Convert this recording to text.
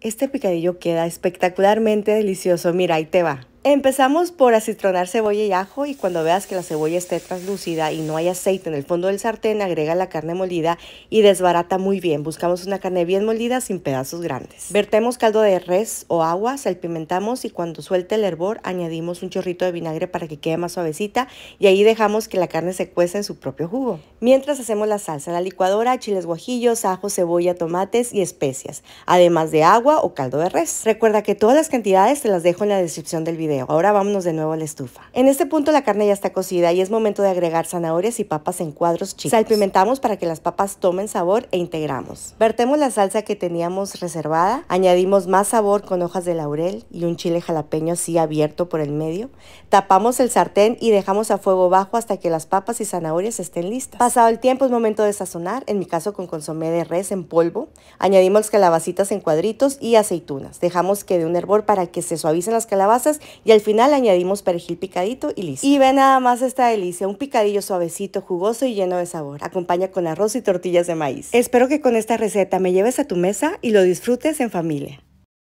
Este picadillo queda espectacularmente delicioso. Mira, ahí te va. Empezamos por acitronar cebolla y ajo y cuando veas que la cebolla esté translúcida y no hay aceite en el fondo del sartén, agrega la carne molida y desbarata muy bien. Buscamos una carne bien molida sin pedazos grandes. Vertemos caldo de res o agua, salpimentamos y cuando suelte el hervor añadimos un chorrito de vinagre para que quede más suavecita y ahí dejamos que la carne se cueza en su propio jugo. Mientras hacemos la salsa en la licuadora, chiles guajillos, ajo, cebolla, tomates y especias, además de agua o caldo de res. Recuerda que todas las cantidades te las dejo en la descripción del video Ahora vámonos de nuevo a la estufa. En este punto la carne ya está cocida y es momento de agregar zanahorias y papas en cuadros chicos. Salpimentamos para que las papas tomen sabor e integramos. Vertemos la salsa que teníamos reservada, añadimos más sabor con hojas de laurel y un chile jalapeño así abierto por el medio. Tapamos el sartén y dejamos a fuego bajo hasta que las papas y zanahorias estén listas. Pasado el tiempo es momento de sazonar, en mi caso con consomé de res en polvo. Añadimos calabacitas en cuadritos y aceitunas. Dejamos que de un hervor para que se suavicen las calabazas y al final añadimos perejil picadito y listo. Y ve nada más esta delicia, un picadillo suavecito, jugoso y lleno de sabor. Acompaña con arroz y tortillas de maíz. Espero que con esta receta me lleves a tu mesa y lo disfrutes en familia.